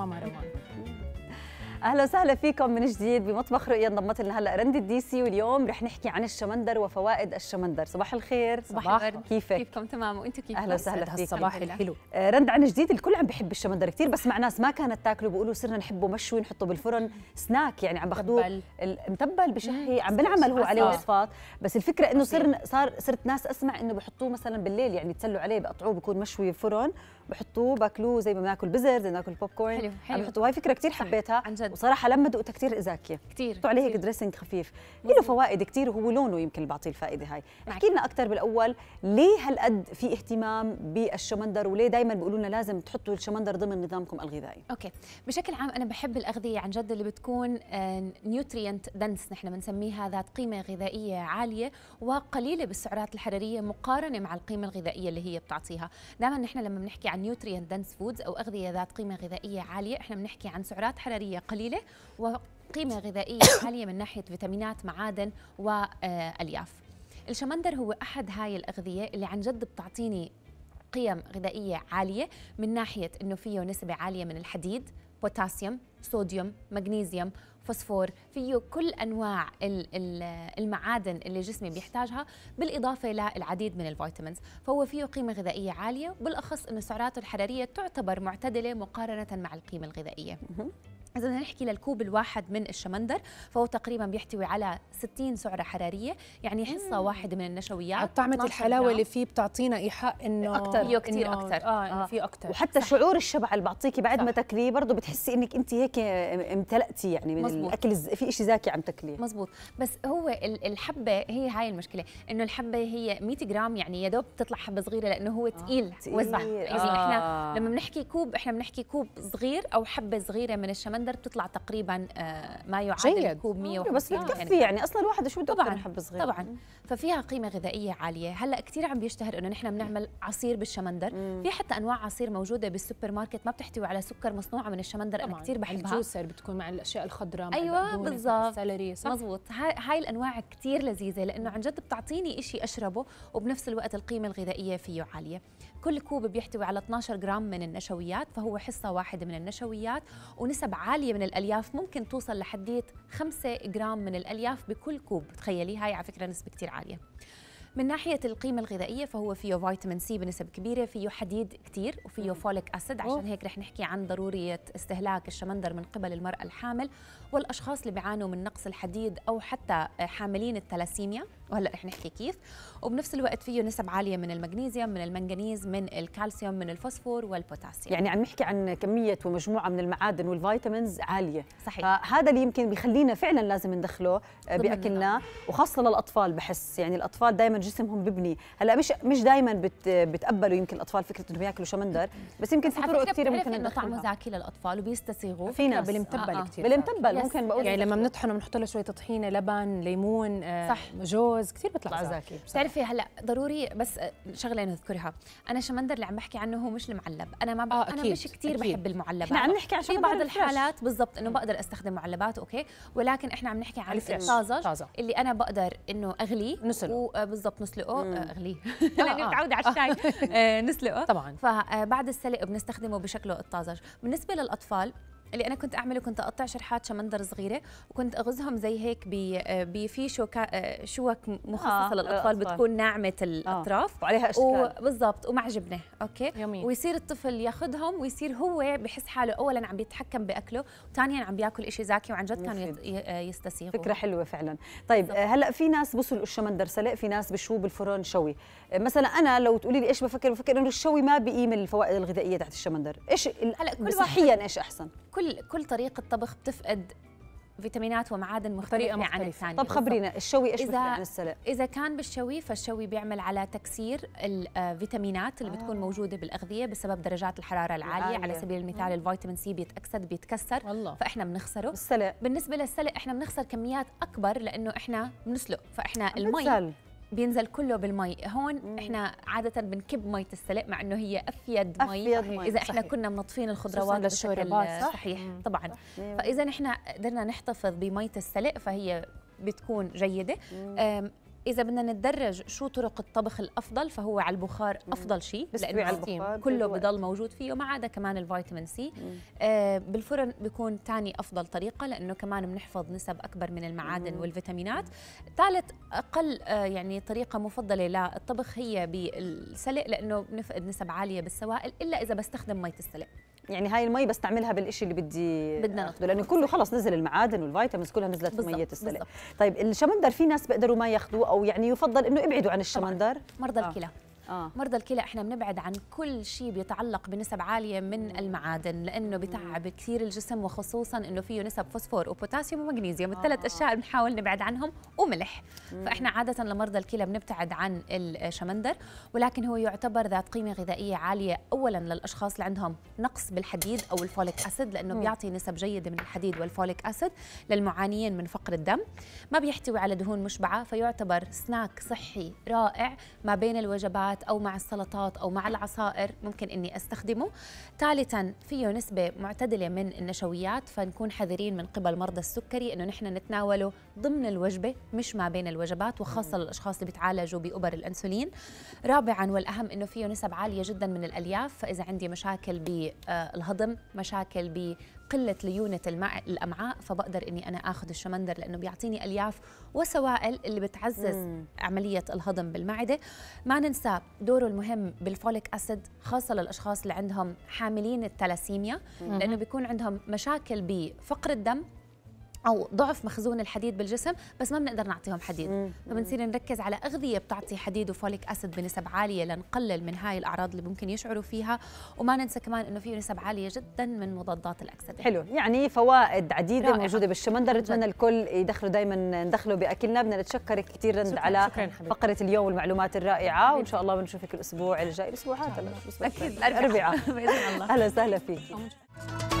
Mamara Mano. اهلا وسهلا فيكم من جديد بمطبخ رؤيا انضمت لنا هلا رند الديسي واليوم رح نحكي عن الشمندر وفوائد الشمندر صباح الخير صباح الورد كيفك كيفكم تمام وانتم كيفكم اهلا وسهلا فيك الصباح الحلو رند عن جديد الكل عم بحب الشمندر كثير بس مع ناس ما كانت تاكله بيقولوا صرنا نحبه مشوي نحطه بالفرن سناك يعني عم باخذوه متبل بشهي عم بنعمل هو عليه وصفات بس الفكره انه صرنا صار صرت ناس اسمع انه بحطوه مثلا بالليل يعني تسلوا عليه بقطعوه بكون مشوي فرن بحطوه باكلوه زي ما بناكل بزر زي ما بناكل بوب كورن حلو حلو بحطوه هاي فكره كثير حبيتها عن جد وصراحه لما دقتها كثير ازاكيه كثير حطوا عليه هيك دريسنج خفيف له فوائد كثير وهو لونه يمكن اللي بيعطيه الفائده هاي احكي لنا اكثر بالاول ليه هالقد في اهتمام بالشمندر وليه دائما بيقولوا لنا لازم تحطوا الشمندر ضمن نظامكم الغذائي اوكي بشكل عام انا بحب الاغذيه عن جد اللي بتكون نيوتريانت آه، دنس نحن بنسميها ذات قيمه غذائيه عاليه وقليله بالسعرات الحراريه مقارنه مع القيمه الغذائيه اللي هي بتعطيها دائما نحن لما بنحكي عن نيوتريانت دنس فودز او اغذيه ذات قيمه غذائيه عاليه احنا بنحكي عن سعرات حراريه قليله قليله وقيمه غذائيه عاليه من ناحيه فيتامينات معادن والياف آه، الشمندر هو احد هاي الاغذيه اللي عن جد بتعطيني قيم غذائيه عاليه من ناحيه انه فيه نسبه عاليه من الحديد بوتاسيوم صوديوم مغنيسيوم فوسفور فيه كل انواع المعادن اللي جسمي بيحتاجها بالاضافه للعديد من الفيتامينز فهو فيه قيمه غذائيه عاليه وبالاخص انه سعراته الحراريه تعتبر معتدله مقارنه مع القيمه الغذائيه إذا نحكي للكوب الواحد من الشمندر فهو تقريبا بيحتوي على 60 سعرة حرارية يعني حصة واحدة من النشويات الطعمة الحلاوة اللي فيه بتعطينا إيحاء إنه أكتر فيه كثير إنه أكتر آه, آه. فيه أكتر وحتى صح. شعور الشبع اللي بعطيكي بعد صح. ما تاكليه برضه بتحسي إنك أنت هيك امتلأتي يعني من مزبوط. الأكل في شيء زاكي عم تاكليه مزبوط بس هو الحبة هي هاي المشكلة إنه الحبة هي 100 جرام يعني يا دوب بتطلع حبة صغيرة لأنه هو ثقيل آه. وزنه يعني آه. إحنا لما بنحكي كوب إحنا بنحكي كوب صغير أو حبة صغيرة من الشمندر بندر بتطلع تقريبا آه، ما يعادل كوب 100 أيوة، بس بتكفي يعني. يعني اصلا الواحد شو بده من حب صغير طبعا ففيها قيمه غذائيه عاليه هلا كثير عم بيشتهر انه نحن بنعمل عصير بالشمندر مم. في حتى انواع عصير موجوده بالسوبر ماركت ما بتحتوي على سكر مصنوعه من الشمندر طبعاً. انا كثير بحبها الجوسر بتكون مع الاشياء الخضراء ايوه بالضبط مزبوط هاي الانواع كثير لذيذه لانه عن جد بتعطيني شيء اشربه وبنفس الوقت القيمه الغذائيه فيه عاليه كل كوب بيحتوي على 12 جرام من النشويات فهو حصة واحدة من النشويات ونسب عالية من الألياف ممكن توصل لحدية 5 جرام من الألياف بكل كوب تخيلي هاي على فكرة نسبة كتير عالية من ناحية القيمة الغذائية فهو فيه فيتامين سي بنسب كبيرة فيه حديد كتير وفيه فوليك أسيد عشان هيك رح نحكي عن ضرورية استهلاك الشمندر من قبل المرأة الحامل والأشخاص اللي بيعانوا من نقص الحديد أو حتى حاملين التلاسيميا وهلا رح نحكي كيف وبنفس الوقت فيه نسب عاليه من المغنيسيوم من المنغنيز من الكالسيوم من الفوسفور والبوتاسيوم يعني عم نحكي عن كميه ومجموعه من المعادن والفيتامينز عاليه صحيح هذا اللي يمكن بيخلينا فعلا لازم ندخله آه، باكلنا وخاصه للاطفال بحس يعني الاطفال دائما جسمهم ببني هلا مش مش دائما بت بتقبلوا يمكن الاطفال فكره انهم ياكلوا شمندر بس يمكن في طرق كثير ممكن ندخلها طعمه زاكي للاطفال وبيستسيغوا فينا بالمتبل آه آه. كثير بالمتبل ممكن بقول يعني لما بنطحنه بنحط له شويه طحينه لبن ليمون آه، صح جوز جوز كثير بيطلع زاكي بتعرفي هلا ضروري بس آه، شغله نذكرها انا شمندر اللي عم بحكي عنه هو مش المعلب انا ما ب... آه انا مش كثير بحب المعلبات احنا عم نحكي عن في بعض الحالات بالضبط انه بقدر استخدم معلبات اوكي ولكن احنا عم نحكي عن الطازج اللي انا بقدر انه اغليه نسلقه آه، بالضبط نسلقه آه، اغليه لاني متعوده على الشاي نسلقه طبعا فبعد السلق بنستخدمه بشكله الطازج بالنسبه للاطفال اللي انا كنت اعمله كنت اقطع شرحات شمندر صغيره وكنت اغزهم زي هيك بفي شوكا شوك مخصصه آه للاطفال بتكون ناعمه الاطراف آه وعليها اشكال بالضبط ومع جبنه اوكي يمين. ويصير الطفل ياخذهم ويصير هو بحس حاله اولا عم بيتحكم باكله وثانيا عم بياكل شيء زاكي وعن جد كانوا يستسيغوا فكره حلوه فعلا طيب بالزبط. هلا في ناس بصلوا الشمندر سلق في ناس بشو بالفرن شوي مثلا انا لو تقولي لي ايش بفكر بفكر انه الشوي ما بقيم الفوائد الغذائيه تحت الشمندر ايش هلا كل صحيا ايش احسن كل كل طريقه طبخ بتفقد فيتامينات ومعادن مختلفة, طريقة عن الثانية طب خبرينا الشوي ايش مثل عن السلق؟ إذا كان بالشوي فالشوي بيعمل على تكسير الفيتامينات آه، اللي آه. بتكون موجودة بالأغذية بسبب درجات الحرارة العالية آه. على سبيل المثال آه. الفيتامين سي بيتأكسد بيتكسر والله. فإحنا بنخسره السلق بالنسبة للسلق إحنا بنخسر كميات أكبر لأنه إحنا بنسلق فإحنا المي بينزل كله بالمي هون مم. احنا عاده بنكب ميه السلق مع انه هي افيد مي اذا صحيح. احنا كنا منطفين الخضروات للشوربات صحيح مم. طبعا فاذا احنا قدرنا نحتفظ بميه السلق فهي بتكون جيده اذا بدنا نتدرج شو طرق الطبخ الافضل فهو على البخار افضل شيء لانه البخار كله بضل موجود فيه ما عدا كمان الفيتامين سي آه بالفرن بيكون ثاني افضل طريقه لانه كمان بنحفظ نسب اكبر من المعادن مم. والفيتامينات ثالث اقل آه يعني طريقه مفضله للطبخ هي بالسلق لانه بنفقد نسب عاليه بالسوائل الا اذا بستخدم ميه السلق يعني هاي المي بستعملها بالشيء اللي بدي بدنا ناخذه لانه كله خلص نزل المعادن والفيتامينز كلها نزلت في ميه السله طيب الشمندر في ناس بيقدروا ما ياخذوه او يعني يفضل انه ابعدوا عن الشمندر مرضى آه. الكلى آه. آه. مرضى الكلى احنا بنبعد عن كل شيء بيتعلق بنسب عاليه من المعادن لانه بتعب كثير الجسم وخصوصا انه فيه نسب فوسفور وبوتاسيوم ومغنيسيوم الثلاث آه. اشياء بنحاول نبعد عنهم وملح مم. فاحنا عاده لمرضى الكلى بنبتعد عن الشمندر ولكن هو يعتبر ذات قيمه غذائيه عاليه اولا للاشخاص اللي عندهم نقص بالحديد او الفوليك اسيد لانه مم. بيعطي نسب جيده من الحديد والفوليك اسيد للمعانيين من فقر الدم ما بيحتوي على دهون مشبعه فيعتبر سناك صحي رائع ما بين الوجبات النكهات أو مع السلطات أو مع العصائر ممكن أني أستخدمه ثالثا فيه نسبة معتدلة من النشويات فنكون حذرين من قبل مرضى السكري أنه نحن نتناوله ضمن الوجبة مش ما بين الوجبات وخاصة للأشخاص اللي بيتعالجوا بأبر الأنسولين رابعا والأهم أنه فيه نسب عالية جدا من الألياف فإذا عندي مشاكل بالهضم مشاكل قله ليونه الامعاء فبقدر اني انا اخذ الشمندر لانه بيعطيني الياف وسوائل اللي بتعزز مم. عمليه الهضم بالمعده ما ننسى دوره المهم بالفوليك اسيد خاصه للاشخاص اللي عندهم حاملين التلاسيميا لانه بيكون عندهم مشاكل بفقر الدم او ضعف مخزون الحديد بالجسم بس ما بنقدر نعطيهم حديد فبنصير نركز على اغذيه بتعطي حديد وفوليك اسيد بنسب عاليه لنقلل من هاي الاعراض اللي ممكن يشعروا فيها وما ننسى كمان انه في نسب عاليه جدا من مضادات الاكسده حلو يعني فوائد عديده رائعة. موجوده بالشمندر نتمنى الكل يدخلوا دائما ندخله باكلنا بدنا نتشكرك كثير رند على شكرا فقره اليوم والمعلومات الرائعه وان شاء الله بنشوفك الاسبوع الجاي الاسبوع هذا اكيد الاربعاء باذن الله اهلا وسهلا فيك